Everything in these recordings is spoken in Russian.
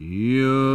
Yeah.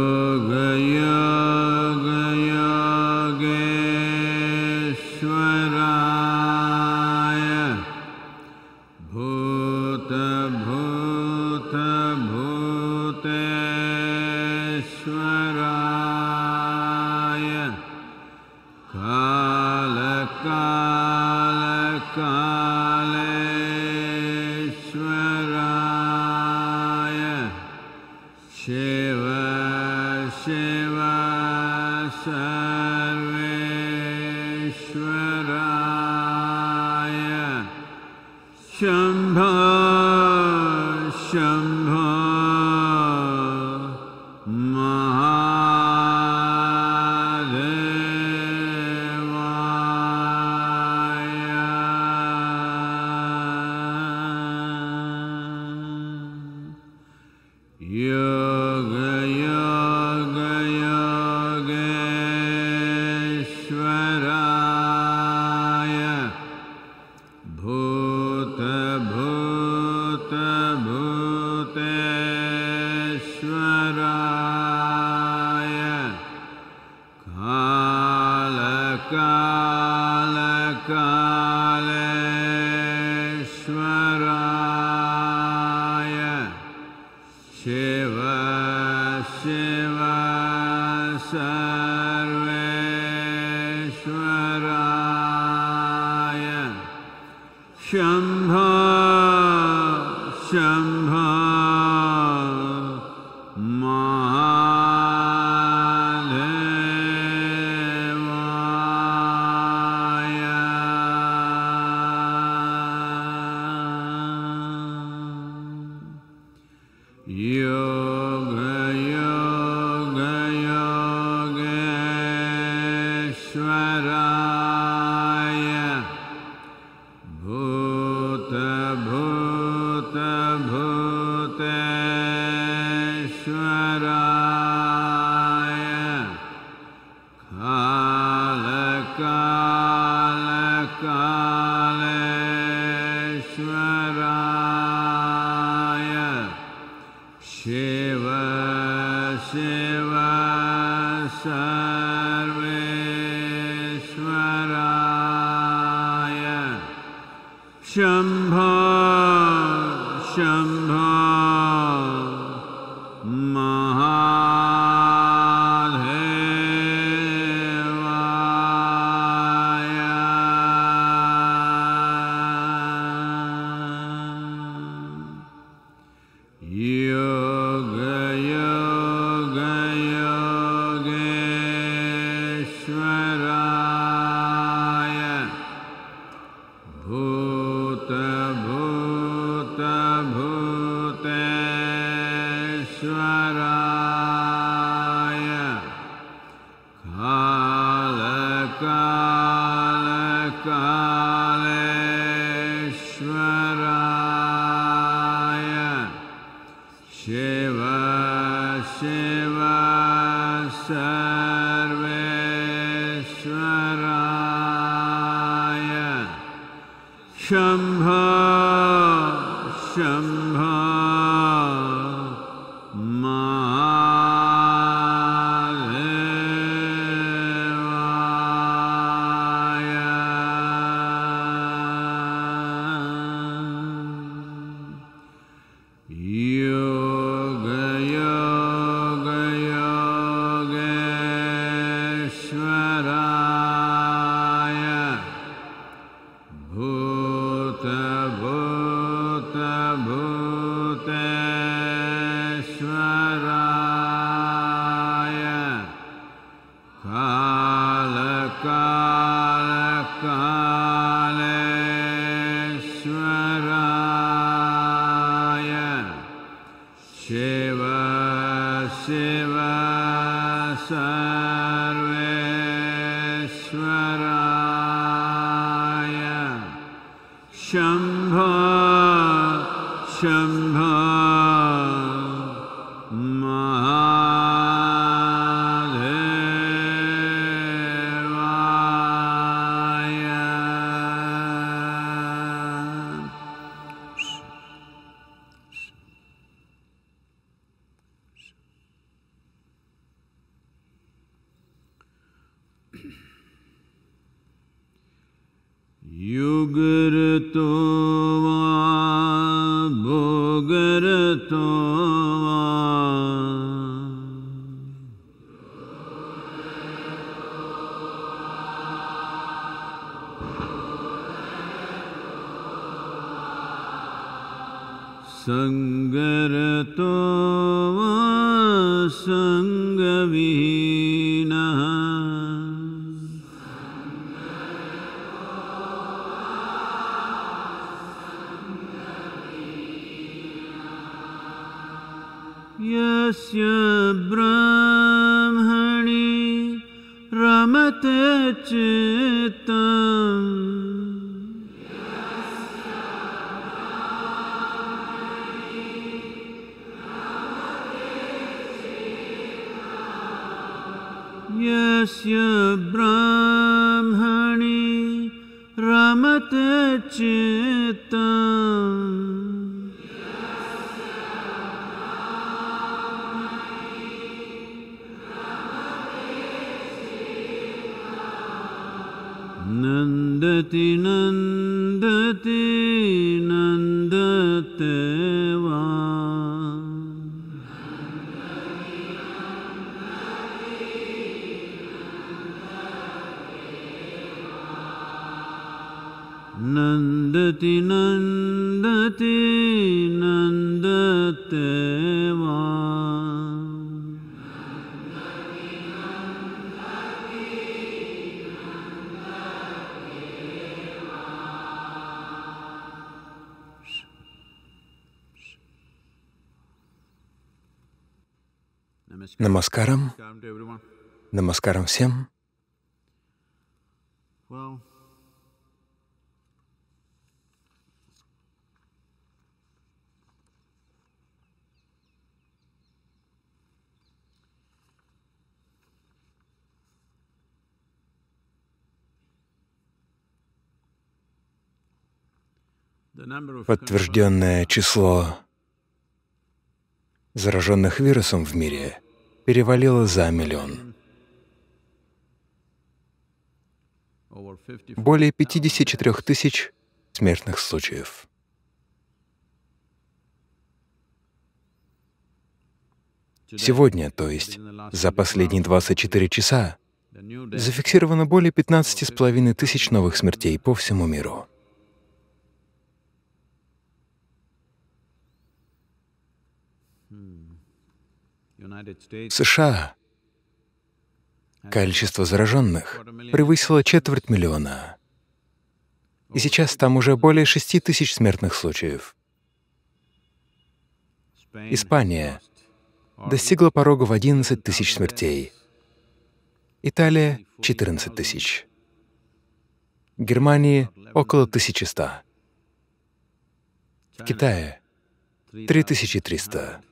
शर्वेश्वराया शंधा शंधा शम्भ शम्भ नन्द Намаскарам. Намаскарам всем. Подтвержденное число зараженных вирусом в мире перевалило за миллион. Более 54 тысяч смертных случаев. Сегодня, то есть за последние 24 часа, зафиксировано более 15,5 тысяч новых смертей по всему миру. США количество зараженных превысило четверть миллиона, и сейчас там уже более шести тысяч смертных случаев. Испания достигла порога в 11 тысяч смертей, Италия — 14 тысяч, Германии — около 1100, в Китае — 3300.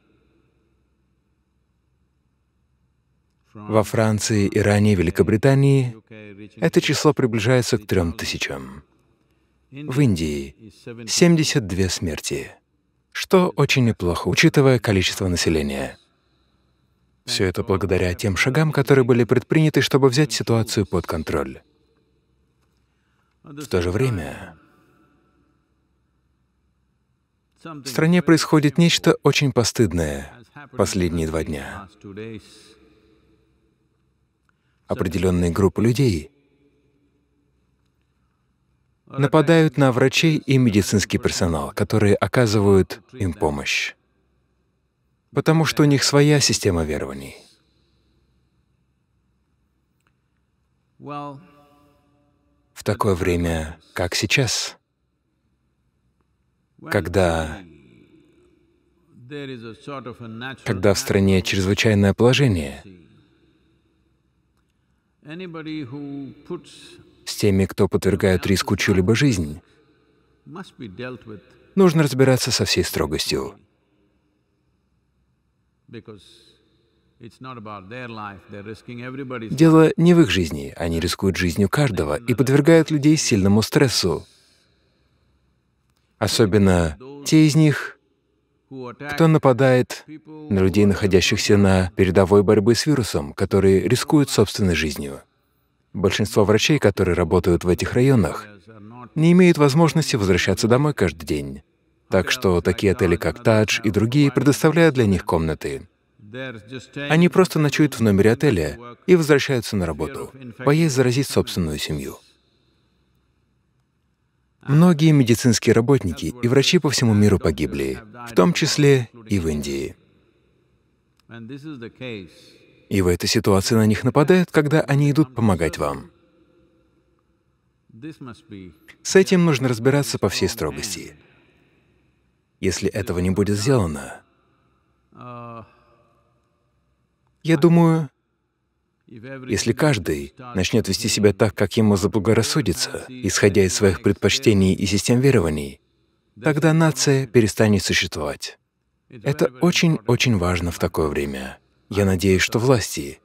Во Франции, Иране и Великобритании это число приближается к трем тысячам. В Индии — 72 смерти, что очень неплохо, учитывая количество населения. Все это благодаря тем шагам, которые были предприняты, чтобы взять ситуацию под контроль. В то же время в стране происходит нечто очень постыдное последние два дня определенные группы людей нападают на врачей и медицинский персонал, которые оказывают им помощь, потому что у них своя система верований. В такое время, как сейчас, когда когда в стране чрезвычайное положение, с теми, кто подвергают риску чью-либо жизнь, нужно разбираться со всей строгостью. Дело не в их жизни, они рискуют жизнью каждого и подвергают людей сильному стрессу. Особенно те из них, кто нападает на людей, находящихся на передовой борьбы с вирусом, которые рискуют собственной жизнью? Большинство врачей, которые работают в этих районах, не имеют возможности возвращаться домой каждый день. Так что такие отели, как Тадж и другие, предоставляют для них комнаты. Они просто ночуют в номере отеля и возвращаются на работу, боясь заразить собственную семью. Многие медицинские работники и врачи по всему миру погибли, в том числе и в Индии. И в этой ситуации на них нападают, когда они идут помогать вам. С этим нужно разбираться по всей строгости. Если этого не будет сделано, я думаю, если каждый начнет вести себя так, как ему заблагорассудится, исходя из своих предпочтений и систем верований, тогда нация перестанет существовать. Это очень-очень важно в такое время. Я надеюсь, что власти...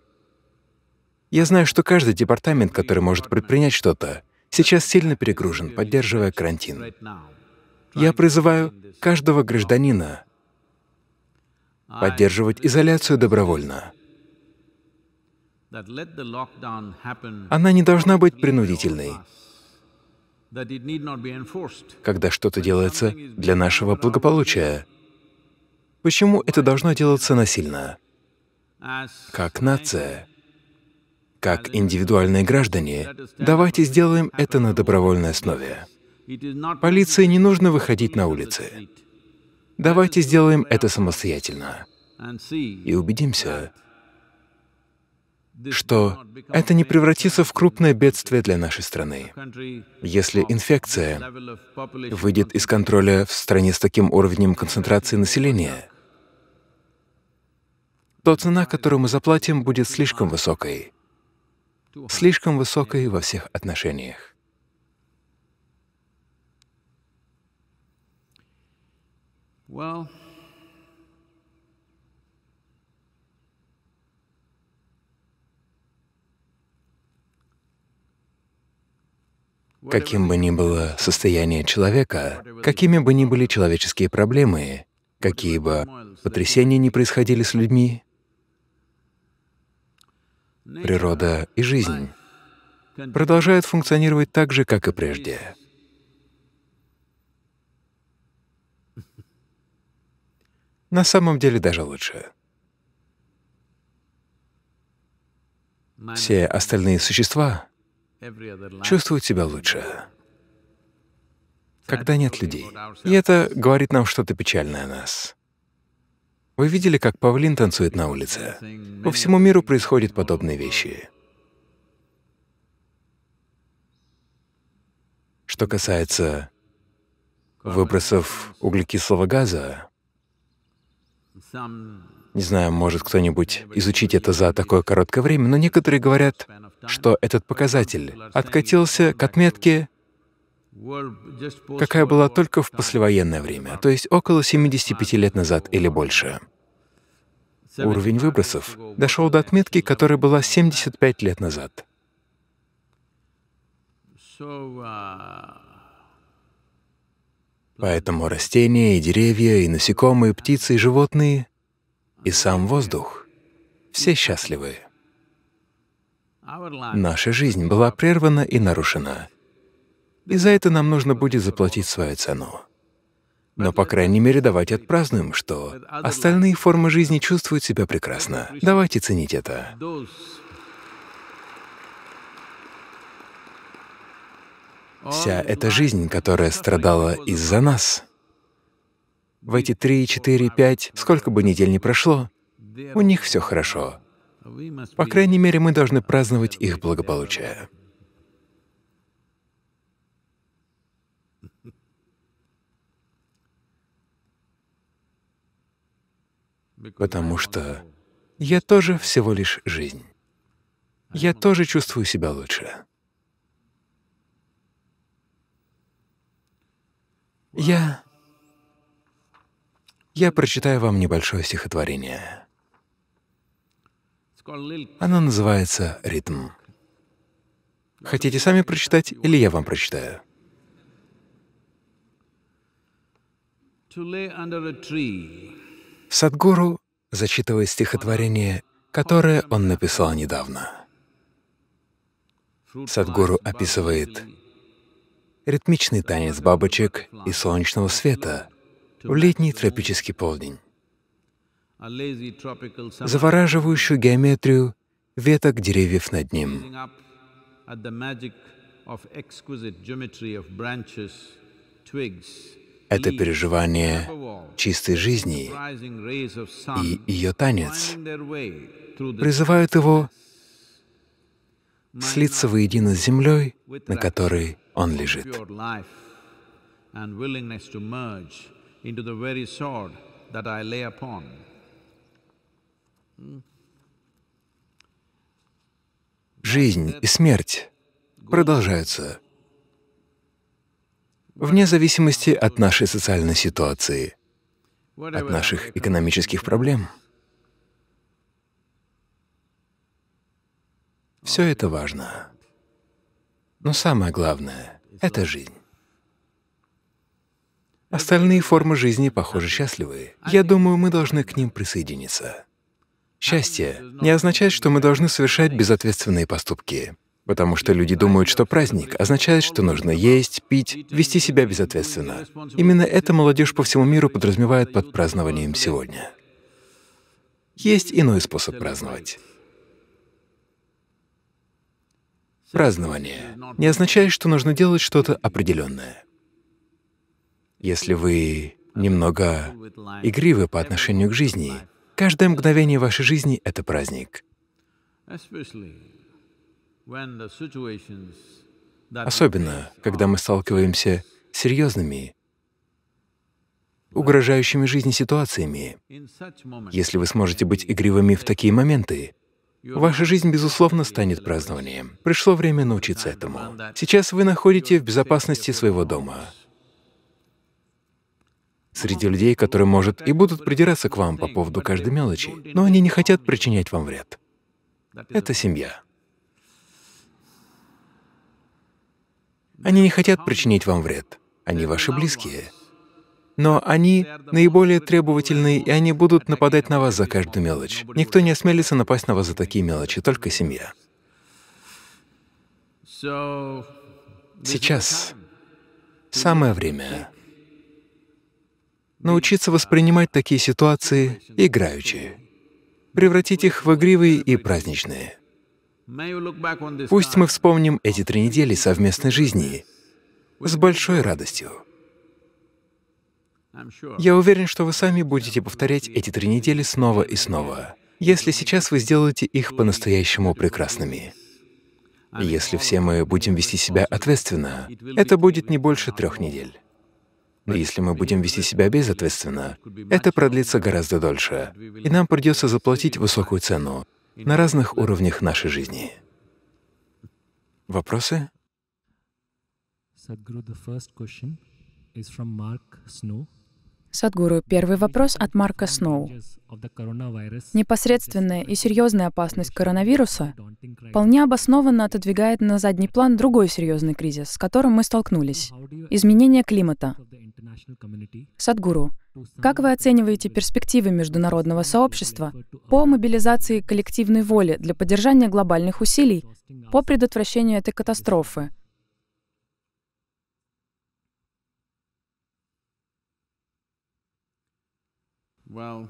Я знаю, что каждый департамент, который может предпринять что-то, сейчас сильно перегружен, поддерживая карантин. Я призываю каждого гражданина поддерживать изоляцию добровольно. Она не должна быть принудительной, когда что-то делается для нашего благополучия. Почему это должно делаться насильно? Как нация, как индивидуальные граждане, давайте сделаем это на добровольной основе. Полиции не нужно выходить на улицы. Давайте сделаем это самостоятельно и убедимся, что это не превратится в крупное бедствие для нашей страны. Если инфекция выйдет из контроля в стране с таким уровнем концентрации населения, то цена, которую мы заплатим, будет слишком высокой. Слишком высокой во всех отношениях. Well... Каким бы ни было состояние человека, какими бы ни были человеческие проблемы, какие бы потрясения ни происходили с людьми, природа и жизнь продолжают функционировать так же, как и прежде. На самом деле даже лучше. Все остальные существа Чувствовать себя лучше, когда нет людей. И это говорит нам что-то печальное о нас. Вы видели, как павлин танцует на улице? По всему миру происходят подобные вещи. Что касается выбросов углекислого газа, не знаю, может кто-нибудь изучить это за такое короткое время, но некоторые говорят, что этот показатель откатился к отметке, какая была только в послевоенное время, то есть около 75 лет назад или больше. Уровень выбросов дошел до отметки, которая была 75 лет назад. Поэтому растения и деревья, и насекомые, и птицы, и животные, и сам воздух — все счастливые. Наша жизнь была прервана и нарушена. И за это нам нужно будет заплатить свою цену. Но, по крайней мере, давайте отпразднуем, что остальные формы жизни чувствуют себя прекрасно. Давайте ценить это. Вся эта жизнь, которая страдала из-за нас, в эти три, четыре, пять, сколько бы недель ни прошло, у них все хорошо. По крайней мере, мы должны праздновать их благополучие. Потому что я тоже всего лишь жизнь. Я тоже чувствую себя лучше. Я... Я прочитаю вам небольшое стихотворение. Она называется «Ритм». Хотите сами прочитать или я вам прочитаю? Садгуру зачитывает стихотворение, которое он написал недавно. Садгуру описывает ритмичный танец бабочек и солнечного света в летний тропический полдень завораживающую геометрию веток деревьев над ним. Это переживание чистой жизни и ее танец призывают его слиться воедино с землей, на которой он лежит. that I lay upon. Жизнь и смерть продолжаются вне зависимости от нашей социальной ситуации, от наших экономических проблем. Все это важно. Но самое главное — это жизнь. Остальные формы жизни, похоже, счастливы. Я думаю, мы должны к ним присоединиться. Счастье не означает, что мы должны совершать безответственные поступки, потому что люди думают, что праздник означает, что нужно есть, пить, вести себя безответственно. Именно это молодежь по всему миру подразумевает под празднованием сегодня. Есть иной способ праздновать. Празднование не означает, что нужно делать что-то определенное. Если вы немного игривы по отношению к жизни, Каждое мгновение вашей жизни — это праздник. Особенно, когда мы сталкиваемся с серьезными, угрожающими жизни ситуациями. Если вы сможете быть игривыми в такие моменты, Ваша жизнь, безусловно, станет празднованием. Пришло время научиться этому. Сейчас вы находите в безопасности своего дома среди людей, которые, может, и будут придираться к вам по поводу каждой мелочи, но они не хотят причинять вам вред. Это семья. Они не хотят причинить вам вред. Они ваши близкие. Но они наиболее требовательны, и они будут нападать на вас за каждую мелочь. Никто не осмелится напасть на вас за такие мелочи, только семья. Сейчас самое время научиться воспринимать такие ситуации играючи, превратить их в игривые и праздничные. Пусть мы вспомним эти три недели совместной жизни с большой радостью. Я уверен, что вы сами будете повторять эти три недели снова и снова, если сейчас вы сделаете их по-настоящему прекрасными. Если все мы будем вести себя ответственно, это будет не больше трех недель. Но если мы будем вести себя безответственно, это продлится гораздо дольше, и нам придется заплатить высокую цену на разных уровнях нашей жизни. Вопросы? Садгуру, первый вопрос от Марка Сноу. Непосредственная и серьезная опасность коронавируса вполне обоснованно отодвигает на задний план другой серьезный кризис, с которым мы столкнулись — изменение климата. Садгуру, как вы оцениваете перспективы международного сообщества по мобилизации коллективной воли для поддержания глобальных усилий по предотвращению этой катастрофы? Well,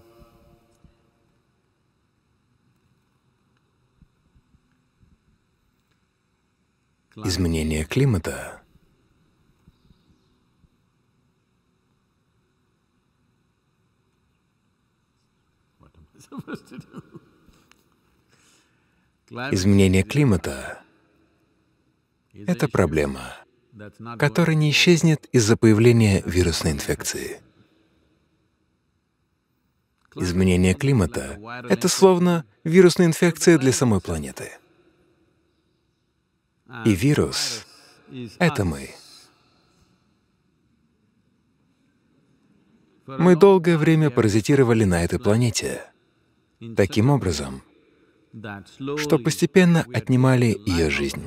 Изменение климата Изменение климата — это проблема, которая не исчезнет из-за появления вирусной инфекции. Изменение климата — это словно вирусная инфекция для самой планеты. И вирус — это мы. Мы долгое время паразитировали на этой планете — таким образом, что постепенно отнимали ее жизнь.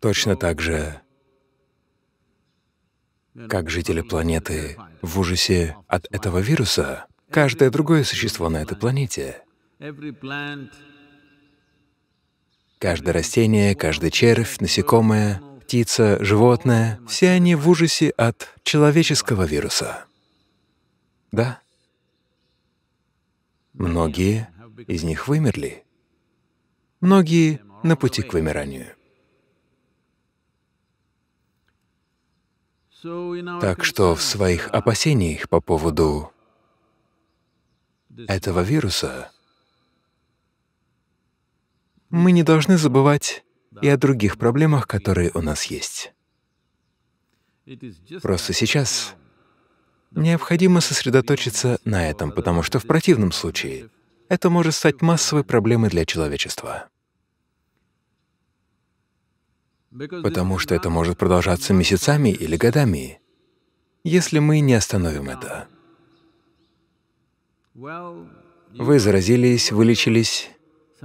Точно так же, как жители планеты в ужасе от этого вируса, каждое другое существо на этой планете, каждое растение, каждый червь, насекомое птица, животное, все они в ужасе от человеческого вируса. Да. Многие из них вымерли. Многие на пути к вымиранию. Так что в своих опасениях по поводу этого вируса мы не должны забывать и о других проблемах, которые у нас есть. Просто сейчас необходимо сосредоточиться на этом, потому что в противном случае это может стать массовой проблемой для человечества. Потому что это может продолжаться месяцами или годами, если мы не остановим это. Вы заразились, вылечились,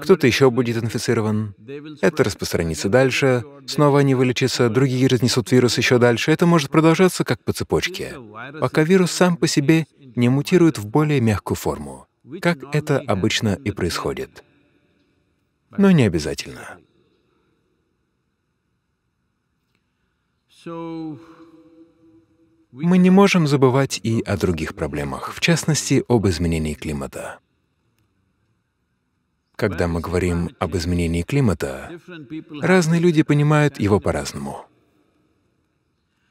кто-то еще будет инфицирован. Это распространится дальше, снова они вылечатся, другие разнесут вирус еще дальше. Это может продолжаться как по цепочке, пока вирус сам по себе не мутирует в более мягкую форму, как это обычно и происходит. Но не обязательно. Мы не можем забывать и о других проблемах, в частности, об изменении климата. Когда мы говорим об изменении климата, разные люди понимают его по-разному.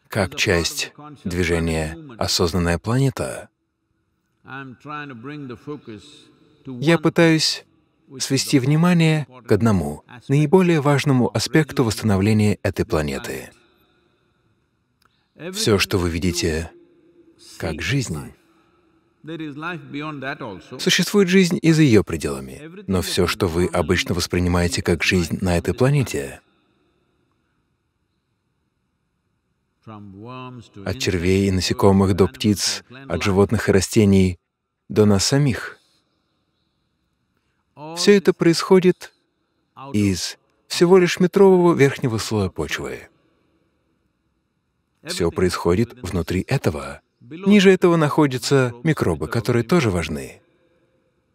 Как часть движения «Осознанная планета» я пытаюсь свести внимание к одному, наиболее важному аспекту восстановления этой планеты. Все, что вы видите как жизнь, Существует жизнь и за ее пределами, но все, что вы обычно воспринимаете как жизнь на этой планете, от червей и насекомых до птиц, от животных и растений до нас самих, все это происходит из всего лишь метрового верхнего слоя почвы. Все происходит внутри этого — Ниже этого находятся микробы, которые тоже важны.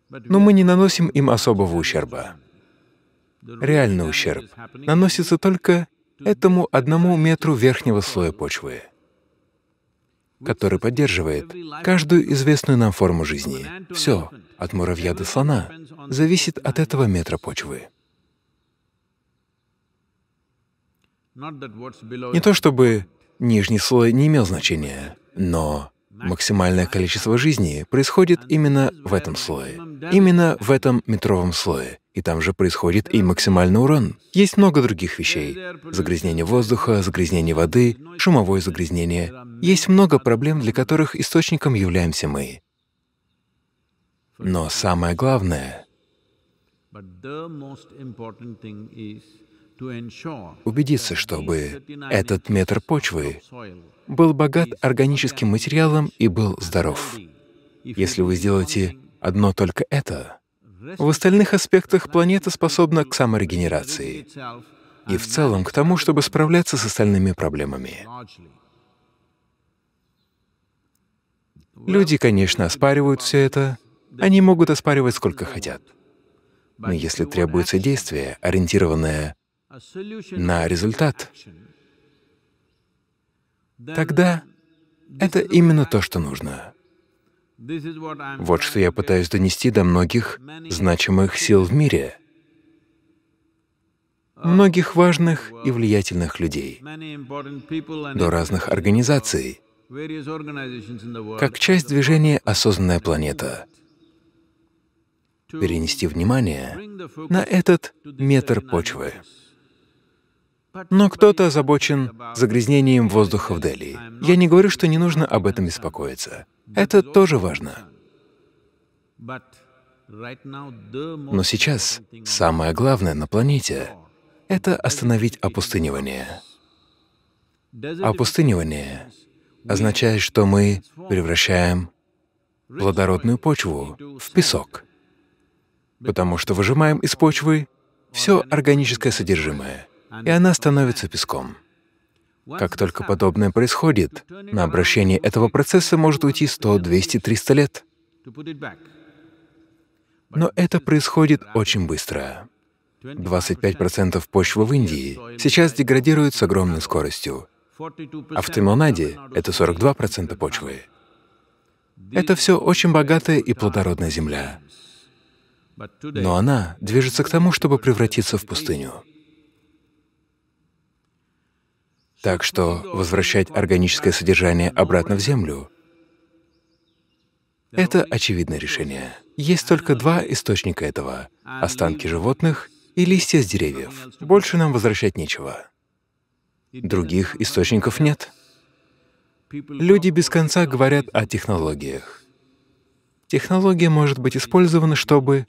Но мы не наносим им особого ущерба. Реальный ущерб наносится только этому одному метру верхнего слоя почвы, который поддерживает каждую известную нам форму жизни. Все, от муравья до слона, зависит от этого метра почвы. Не то чтобы нижний слой не имел значения. Но максимальное количество жизни происходит именно в этом слое, именно в этом метровом слое. И там же происходит и максимальный урон. Есть много других вещей. Загрязнение воздуха, загрязнение воды, шумовое загрязнение. Есть много проблем, для которых источником являемся мы. Но самое главное — убедиться, чтобы этот метр почвы был богат органическим материалом и был здоров. Если вы сделаете одно только это, в остальных аспектах планета способна к саморегенерации и в целом к тому, чтобы справляться с остальными проблемами. Люди, конечно, оспаривают все это. Они могут оспаривать сколько хотят. Но если требуется действие, ориентированное на результат, тогда это именно то, что нужно. Вот что я пытаюсь донести до многих значимых сил в мире, многих важных и влиятельных людей, до разных организаций, как часть движения «Осознанная планета», перенести внимание на этот метр почвы. Но кто-то озабочен загрязнением воздуха в Дели. Я не говорю, что не нужно об этом беспокоиться. Это тоже важно. Но сейчас самое главное на планете — это остановить опустынивание. Опустынивание означает, что мы превращаем плодородную почву в песок, потому что выжимаем из почвы все органическое содержимое — и она становится песком. Как только подобное происходит, на обращение этого процесса может уйти 100, 200, 300 лет. Но это происходит очень быстро. 25% почвы в Индии сейчас деградируют с огромной скоростью, а в Тамилнаде — это 42% почвы. Это все очень богатая и плодородная земля. Но она движется к тому, чтобы превратиться в пустыню. Так что возвращать органическое содержание обратно в землю — это очевидное решение. Есть только два источника этого — останки животных и листья с деревьев. Больше нам возвращать нечего. Других источников нет. Люди без конца говорят о технологиях. Технология может быть использована, чтобы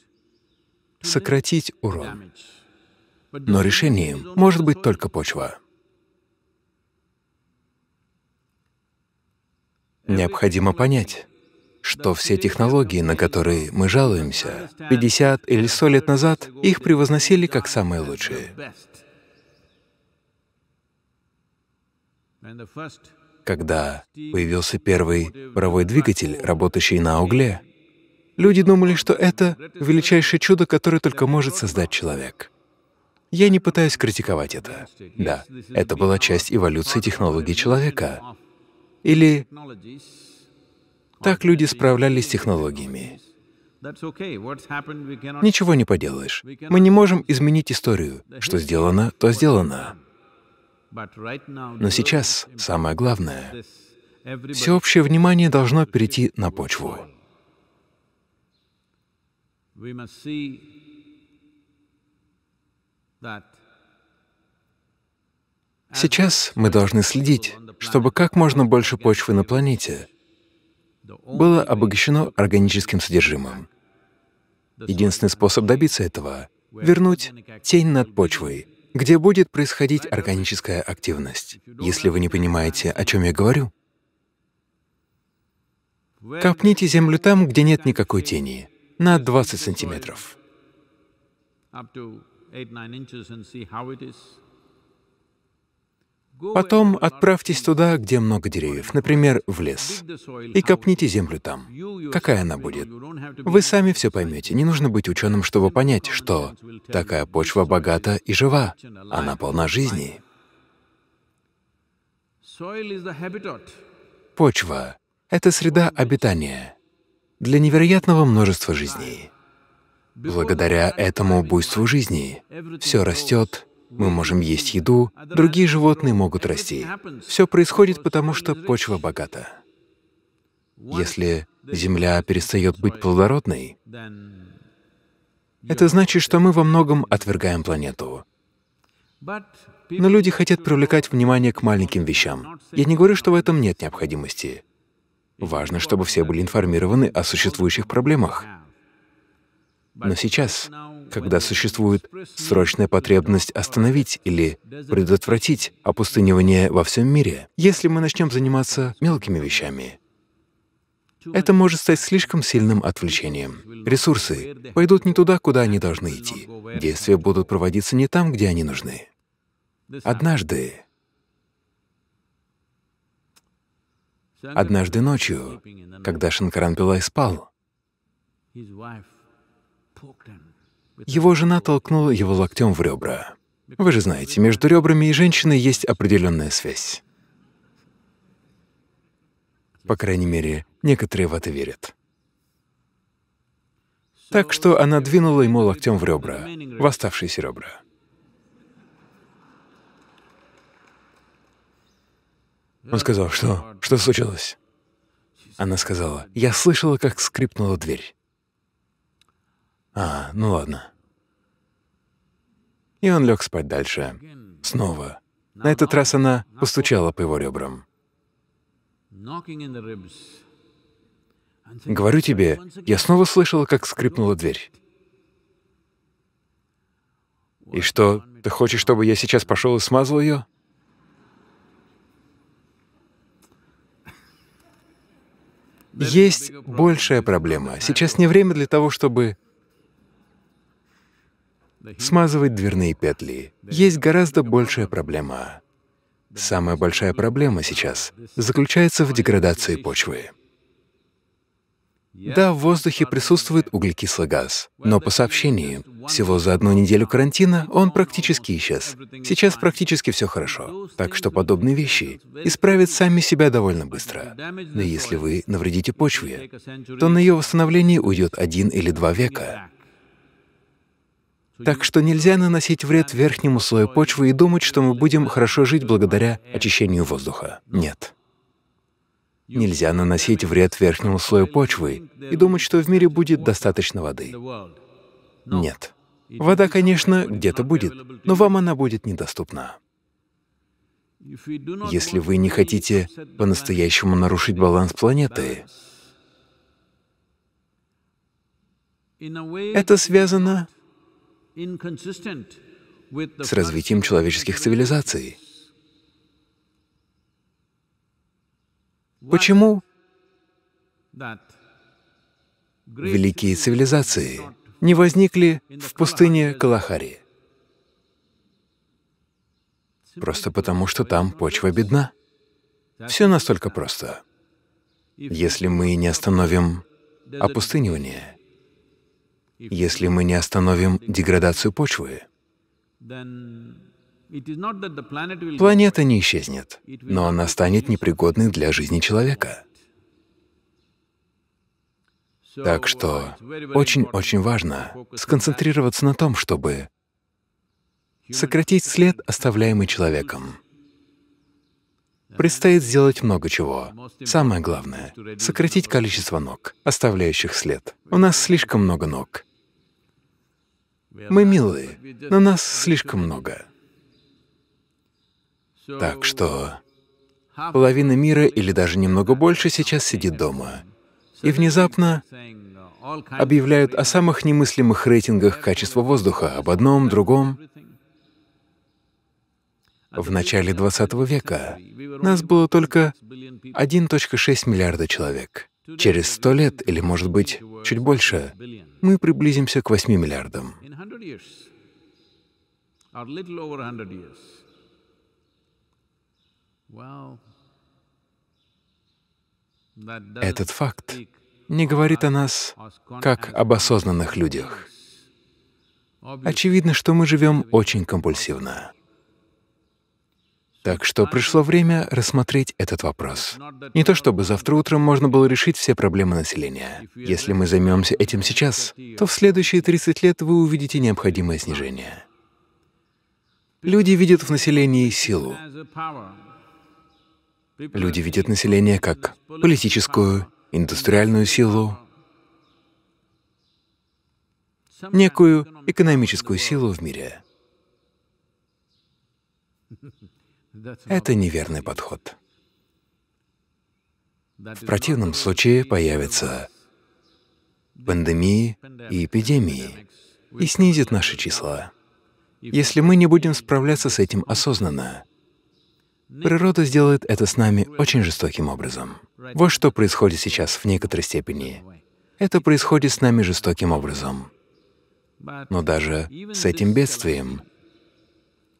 сократить урон. Но решением может быть только почва. Необходимо понять, что все технологии, на которые мы жалуемся, 50 или 100 лет назад их превозносили как самые лучшие. Когда появился первый паровой двигатель, работающий на угле, люди думали, что это величайшее чудо, которое только может создать человек. Я не пытаюсь критиковать это. Да, это была часть эволюции технологий человека, или так люди справлялись с технологиями. Ничего не поделаешь. Мы не можем изменить историю. Что сделано, то сделано. Но сейчас самое главное — всеобщее внимание должно перейти на почву. That Сейчас мы должны следить, чтобы как можно больше почвы на планете было обогащено органическим содержимым. Единственный способ добиться этого — вернуть тень над почвой, где будет происходить органическая активность. Если вы не понимаете, о чем я говорю, копните землю там, где нет никакой тени, на 20 сантиметров. Потом отправьтесь туда, где много деревьев, например, в лес, и копните землю там. Какая она будет? Вы сами все поймете. Не нужно быть ученым, чтобы понять, что такая почва богата и жива, она полна жизни. Почва — это среда обитания для невероятного множества жизней. Благодаря этому буйству жизни все растет, мы можем есть еду, другие животные могут расти. Все происходит потому, что почва богата. Если Земля перестает быть плодородной, это значит, что мы во многом отвергаем планету. Но люди хотят привлекать внимание к маленьким вещам. Я не говорю, что в этом нет необходимости. Важно, чтобы все были информированы о существующих проблемах. Но сейчас когда существует срочная потребность остановить или предотвратить опустынивание во всем мире. Если мы начнем заниматься мелкими вещами, это может стать слишком сильным отвлечением. Ресурсы пойдут не туда, куда они должны идти. Действия будут проводиться не там, где они нужны. Однажды, однажды ночью, когда Шанкаран Пилай спал, его жена толкнула его локтем в ребра. Вы же знаете, между ребрами и женщиной есть определенная связь. По крайней мере, некоторые в это верят. Так что она двинула ему локтем в ребра, в оставшиеся ребра. Он сказал, что? Что случилось? Она сказала, я слышала, как скрипнула дверь. А, ну ладно и он лег спать дальше. Снова. На этот раз она постучала по его ребрам. Говорю тебе, я снова слышала, как скрипнула дверь. И что, ты хочешь, чтобы я сейчас пошел и смазал ее? Есть большая проблема. Сейчас не время для того, чтобы смазывать дверные петли. Есть гораздо большая проблема. Самая большая проблема сейчас заключается в деградации почвы. Да, в воздухе присутствует углекислый-газ, но по сообщениям, всего за одну неделю карантина он практически исчез. Сейчас практически все хорошо, так что подобные вещи исправят сами себя довольно быстро. Но если вы навредите почве, то на ее восстановление уйдет один или два века. Так что нельзя наносить вред верхнему слою почвы и думать, что мы будем хорошо жить благодаря очищению воздуха. Нет. Нельзя наносить вред верхнему слою почвы и думать, что в мире будет достаточно воды. Нет. Вода, конечно, где-то будет, но вам она будет недоступна. Если вы не хотите по-настоящему нарушить баланс планеты, это связано с развитием человеческих цивилизаций. Почему великие цивилизации не возникли в пустыне Калахари? Просто потому, что там почва бедна. Все настолько просто. Если мы не остановим опустынивание, если мы не остановим деградацию почвы, планета не исчезнет, но она станет непригодной для жизни человека. Так что очень-очень uh, важно сконцентрироваться на том, чтобы сократить след, оставляемый человеком. Предстоит сделать много чего. Самое главное — сократить количество ног, оставляющих след. У нас слишком много ног. Мы милые, но нас слишком много. Так что половина мира или даже немного больше сейчас сидит дома и внезапно объявляют о самых немыслимых рейтингах качества воздуха, об одном, другом. В начале 20 века нас было только 1.6 миллиарда человек. Через сто лет, или, может быть, чуть больше, мы приблизимся к 8 миллиардам hundred years or little over hundred years. Этот факт не говорит о нас как об осознанных людях. Очевидно, что мы живем очень компульсивно. Так что пришло время рассмотреть этот вопрос. Не то чтобы завтра утром можно было решить все проблемы населения. Если мы займемся этим сейчас, то в следующие 30 лет вы увидите необходимое снижение. Люди видят в населении силу. Люди видят население как политическую, индустриальную силу, некую экономическую силу в мире. Это неверный подход. В противном случае появятся пандемии и эпидемии и снизит наши числа. Если мы не будем справляться с этим осознанно, природа сделает это с нами очень жестоким образом. Вот что происходит сейчас в некоторой степени. Это происходит с нами жестоким образом. Но даже с этим бедствием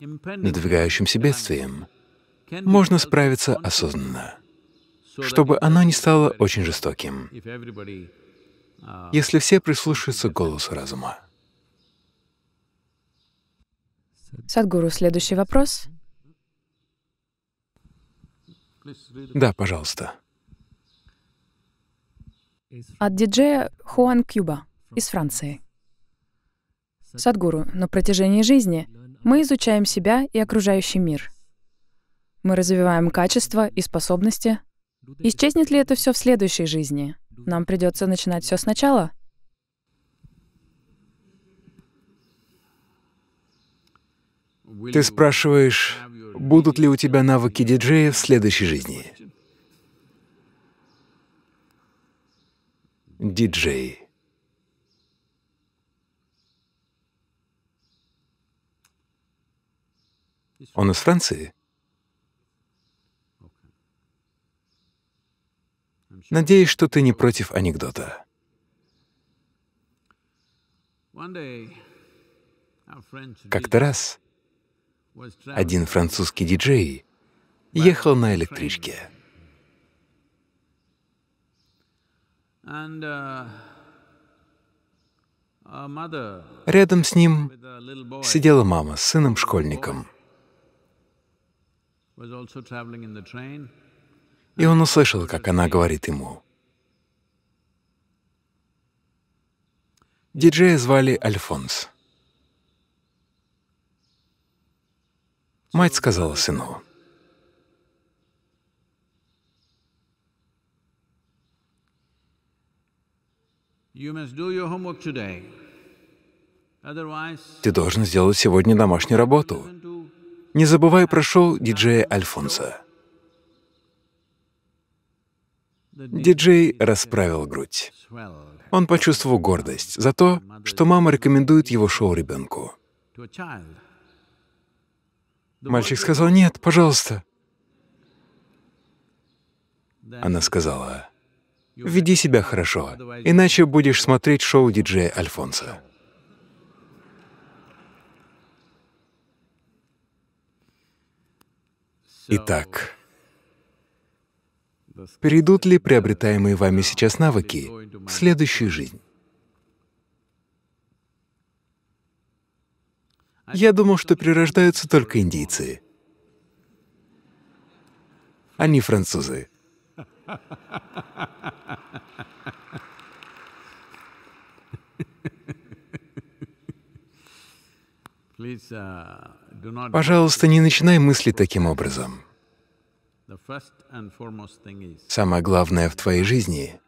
надвигающимся бедствием, можно справиться осознанно, чтобы оно не стало очень жестоким, если все прислушаются к голосу разума. Садгуру, следующий вопрос. Да, пожалуйста. От диджея Хуан Кьюба из Франции. Садгуру, на протяжении жизни мы изучаем себя и окружающий мир. Мы развиваем качества и способности. Исчезнет ли это все в следующей жизни? Нам придется начинать все сначала? Ты спрашиваешь, будут ли у тебя навыки диджея в следующей жизни? Диджей. Он из Франции? Надеюсь, что ты не против анекдота. Как-то раз один французский диджей ехал на электричке. Uh, Рядом с ним сидела мама с сыном-школьником. И он услышал, как она говорит ему. Диджея звали Альфонс. Мать сказала сыну, Ты должен сделать сегодня домашнюю работу, не забывай про шоу диджея Альфонса. Диджей расправил грудь. Он почувствовал гордость за то, что мама рекомендует его шоу ребенку. Мальчик сказал, «Нет, пожалуйста». Она сказала, «Веди себя хорошо, иначе будешь смотреть шоу диджея Альфонса». Итак, перейдут ли приобретаемые вами сейчас навыки в следующую жизнь? Я думал, что перерождаются только индийцы, а не французы. Please, uh... Пожалуйста, не начинай мыслить таким образом. Самое главное в твоей жизни,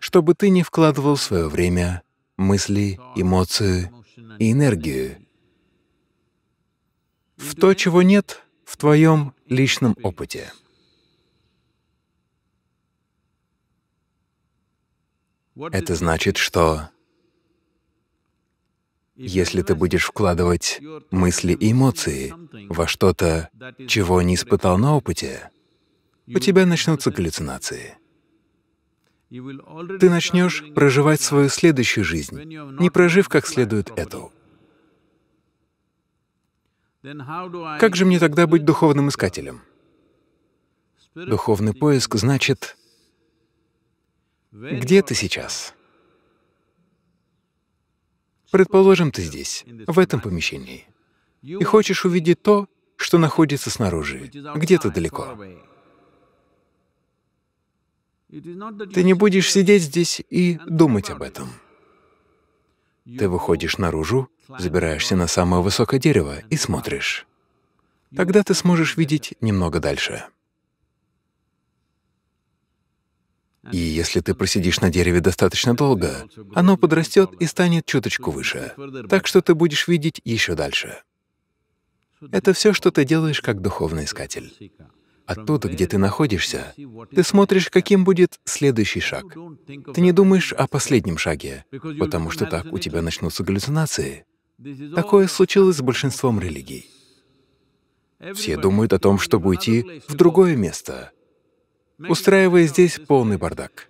чтобы ты не вкладывал свое время, мысли, эмоции и энергию в то, чего нет в твоем личном опыте. Это значит, что если ты будешь вкладывать мысли и эмоции во что-то, чего не испытал на опыте, у тебя начнутся галлюцинации. Ты начнешь проживать свою следующую жизнь, не прожив как следует эту. Как же мне тогда быть духовным искателем? Духовный поиск значит, где ты сейчас? Предположим, ты здесь, в этом помещении, и хочешь увидеть то, что находится снаружи, где-то далеко. Ты не будешь сидеть здесь и думать об этом. Ты выходишь наружу, забираешься на самое высокое дерево и смотришь. Тогда ты сможешь видеть немного дальше. И если ты просидишь на дереве достаточно долго, оно подрастет и станет чуточку выше, так что ты будешь видеть еще дальше. Это все, что ты делаешь как духовный искатель. Оттуда, где ты находишься, ты смотришь, каким будет следующий шаг. Ты не думаешь о последнем шаге, потому что так у тебя начнутся галлюцинации. Такое случилось с большинством религий. Все думают о том, чтобы уйти в другое место — устраивая здесь полный бардак.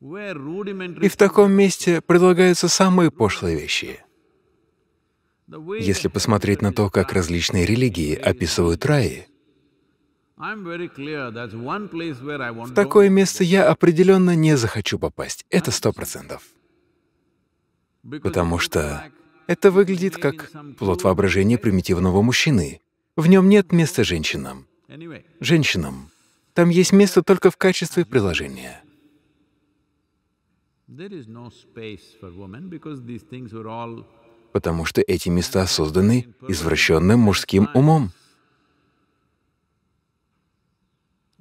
И в таком месте предлагаются самые пошлые вещи. Если посмотреть на то, как различные религии описывают раи, в такое место я определенно не захочу попасть. Это сто процентов. Потому что это выглядит как плод воображения примитивного мужчины. В нем нет места женщинам. Женщинам. Там есть место только в качестве приложения. Потому что эти места созданы извращенным мужским умом.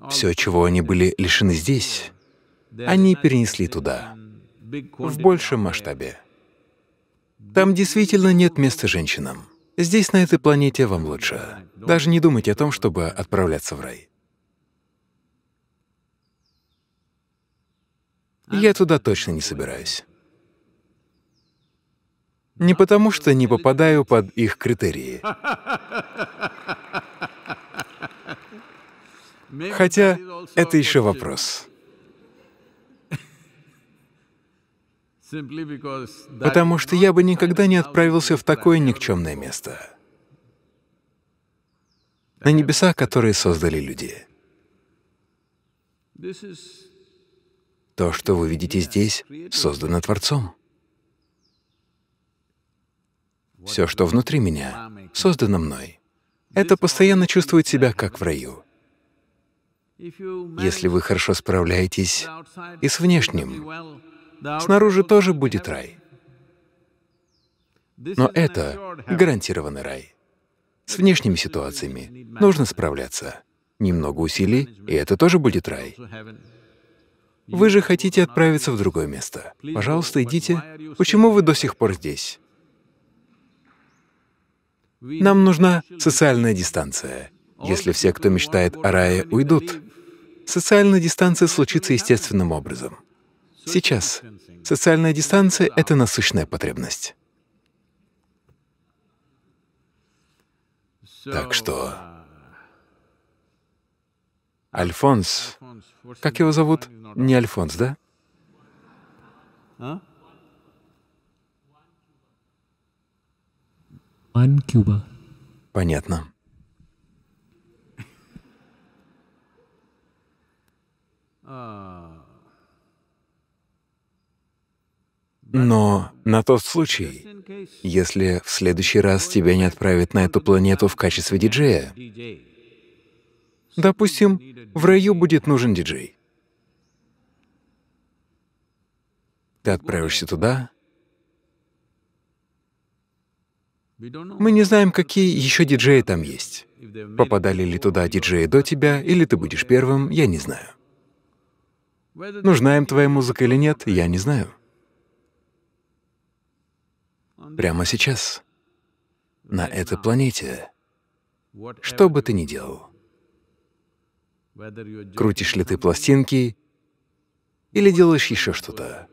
Все, чего они были лишены здесь, они перенесли туда, в большем масштабе. Там действительно нет места женщинам. Здесь, на этой планете, вам лучше. Даже не думайте о том, чтобы отправляться в рай. Я туда точно не собираюсь. Не потому, что не попадаю под их критерии. Хотя это еще вопрос. потому что я бы никогда не отправился в такое никчемное место, на небеса, которые создали люди. То, что вы видите здесь, создано Творцом. Все, что внутри меня, создано мной. Это постоянно чувствует себя как в раю. Если вы хорошо справляетесь и с внешним, Снаружи тоже будет рай. Но это гарантированный рай. С внешними ситуациями нужно справляться. Немного усилий, и это тоже будет рай. Вы же хотите отправиться в другое место. Пожалуйста, идите. Почему вы до сих пор здесь? Нам нужна социальная дистанция. Если все, кто мечтает о рае, уйдут, социальная дистанция случится естественным образом сейчас. Социальная дистанция — это насущная потребность. Так что Альфонс, как его зовут? Не Альфонс, да? One Cuba. Понятно. Uh... Но на тот случай, если в следующий раз тебя не отправят на эту планету в качестве диджея, допустим, в раю будет нужен диджей. Ты отправишься туда. Мы не знаем, какие еще диджеи там есть. Попадали ли туда диджеи до тебя, или ты будешь первым, я не знаю. Нужна им твоя музыка или нет, я не знаю прямо сейчас, на этой планете, что бы ты ни делал. Крутишь ли ты пластинки или делаешь еще что-то.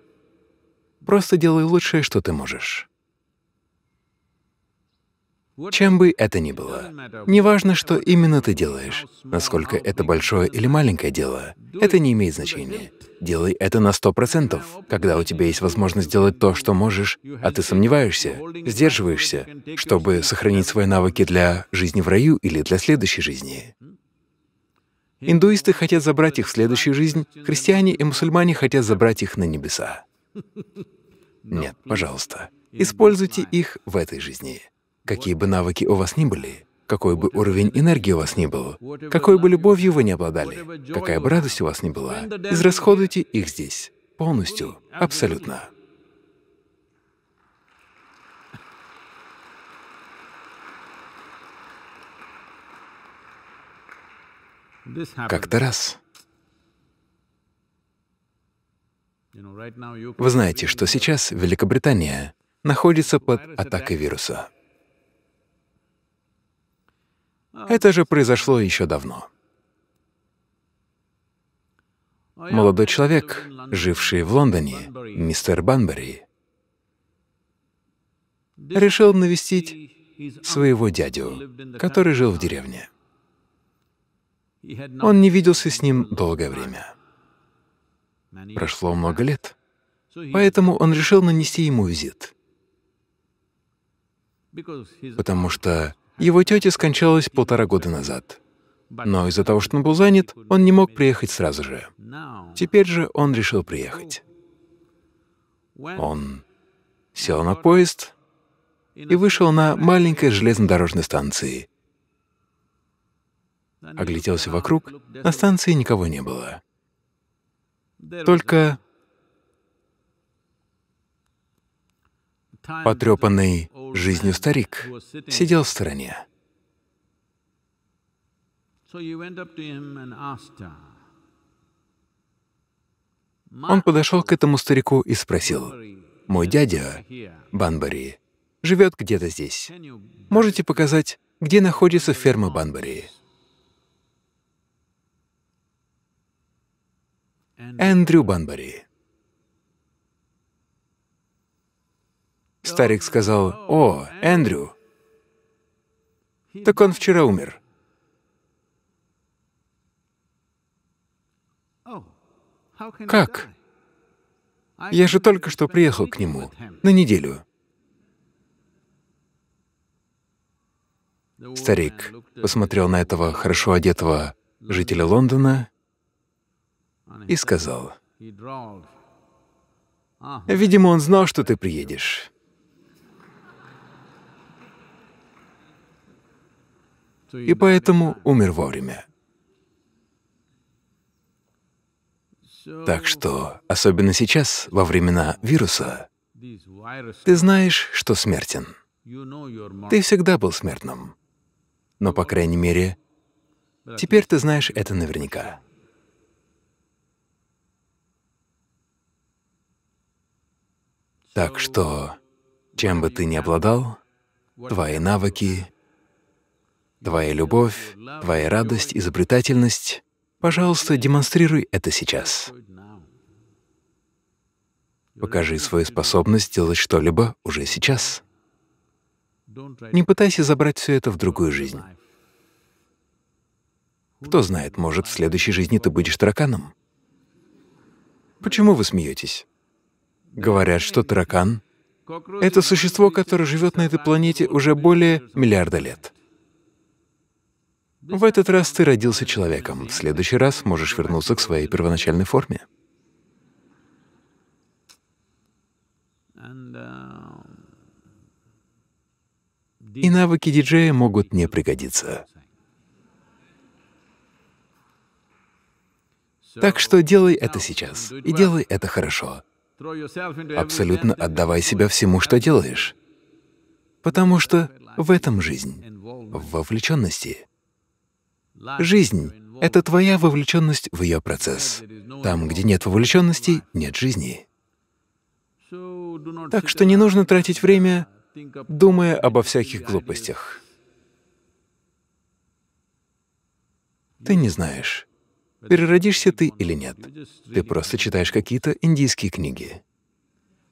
Просто делай лучшее, что ты можешь. Чем бы это ни было, неважно, что именно ты делаешь, насколько это большое или маленькое дело, это не имеет значения. Делай это на сто процентов, Когда у тебя есть возможность сделать то, что можешь, а ты сомневаешься, сдерживаешься, чтобы сохранить свои навыки для жизни в раю или для следующей жизни. Индуисты хотят забрать их в следующую жизнь, христиане и мусульмане хотят забрать их на небеса. Нет, пожалуйста, используйте их в этой жизни. Какие бы навыки у вас ни были, какой бы уровень энергии у вас ни был, какой бы любовью вы не обладали, какая бы радость у вас ни была, израсходуйте их здесь. Полностью, абсолютно. Как-то раз. Вы знаете, что сейчас Великобритания находится под атакой вируса. Это же произошло еще давно. Молодой человек, живший в Лондоне, мистер Банбери, решил навестить своего дядю, который жил в деревне. Он не виделся с ним долгое время. Прошло много лет, поэтому он решил нанести ему визит. Потому что его тетя скончалась полтора года назад. Но из-за того, что он был занят, он не мог приехать сразу же. Теперь же он решил приехать. Он сел на поезд и вышел на маленькой железнодорожной станции. Огляделся вокруг, на станции никого не было. Только потрепанный жизнью старик сидел в стороне. Он подошел к этому старику и спросил, «Мой дядя, Банбари, живет где-то здесь. Можете показать, где находится ферма Банбари?» Эндрю Банбари. Старик сказал, «О, Эндрю!» Так он вчера умер. Как? Я же только что приехал к нему на неделю. Старик посмотрел на этого хорошо одетого жителя Лондона и сказал, «Видимо, он знал, что ты приедешь». и поэтому умер вовремя. Так что, особенно сейчас, во времена вируса, ты знаешь, что смертен. Ты всегда был смертным. Но, по крайней мере, теперь ты знаешь это наверняка. Так что, чем бы ты ни обладал, твои навыки твоя любовь, твоя радость, изобретательность. Пожалуйста, демонстрируй это сейчас. Покажи свою способность делать что-либо уже сейчас. Не пытайся забрать все это в другую жизнь. Кто знает, может, в следующей жизни ты будешь тараканом. Почему вы смеетесь? Говорят, что таракан — это существо, которое живет на этой планете уже более миллиарда лет. В этот раз ты родился человеком, в следующий раз можешь вернуться к своей первоначальной форме. Uh, и навыки диджея могут не пригодиться. Так что делай это сейчас, и делай это хорошо. Абсолютно отдавай себя всему, что делаешь. Потому что в этом жизнь, в вовлеченности. Жизнь — это твоя вовлеченность в ее процесс. Там, где нет вовлеченности, нет жизни. Так что не нужно тратить время, думая обо всяких глупостях. Ты не знаешь, переродишься ты или нет. Ты просто читаешь какие-то индийские книги.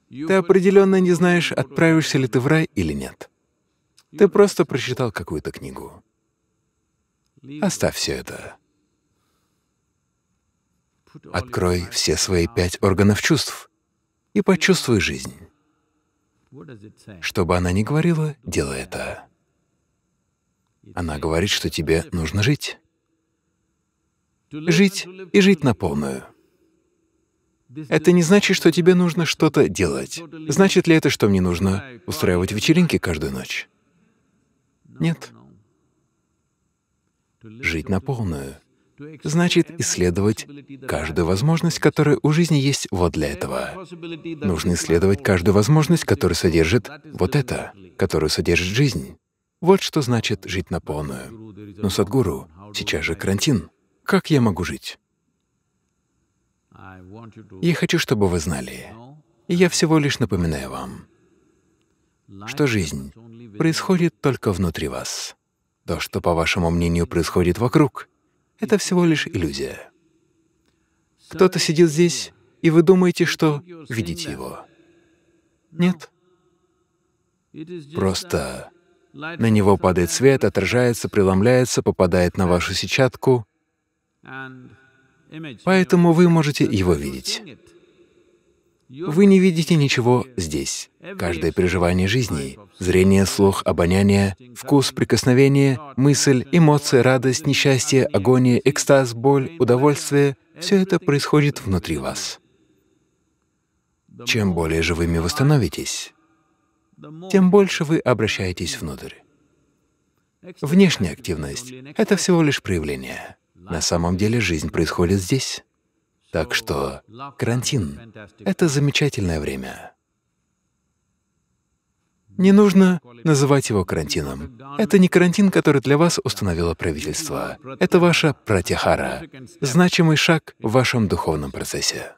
Ты определенно не знаешь, отправишься ли ты в рай или нет. Ты просто прочитал какую-то книгу. Оставь все это. Открой все свои пять органов чувств и почувствуй жизнь. Что бы она ни говорила, делай это. Она говорит, что тебе нужно жить. Жить и жить на полную. Это не значит, что тебе нужно что-то делать. Значит ли это, что мне нужно устраивать вечеринки каждую ночь? Нет жить на полную. Значит, исследовать каждую возможность, которая у жизни есть вот для этого. Нужно исследовать каждую возможность, которая содержит вот это, которую содержит жизнь. Вот что значит жить на полную. Но, ну, Садгуру, сейчас же карантин. Как я могу жить? Я хочу, чтобы вы знали, и я всего лишь напоминаю вам, что жизнь происходит только внутри вас. То, что, по вашему мнению, происходит вокруг, — это всего лишь иллюзия. Кто-то сидит здесь, и вы думаете, что видите его. Нет. Просто на него падает свет, отражается, преломляется, попадает на вашу сетчатку, поэтому вы можете его видеть. Вы не видите ничего здесь. Каждое переживание жизни — зрение, слух, обоняние, вкус, прикосновение, мысль, эмоции, радость, несчастье, агония, экстаз, боль, удовольствие — все это происходит внутри вас. Чем более живыми вы становитесь, тем больше вы обращаетесь внутрь. Внешняя активность — это всего лишь проявление. На самом деле жизнь происходит здесь. Так что карантин — это замечательное время. Не нужно называть его карантином. Это не карантин, который для вас установило правительство. Это ваша пратихара, значимый шаг в вашем духовном процессе.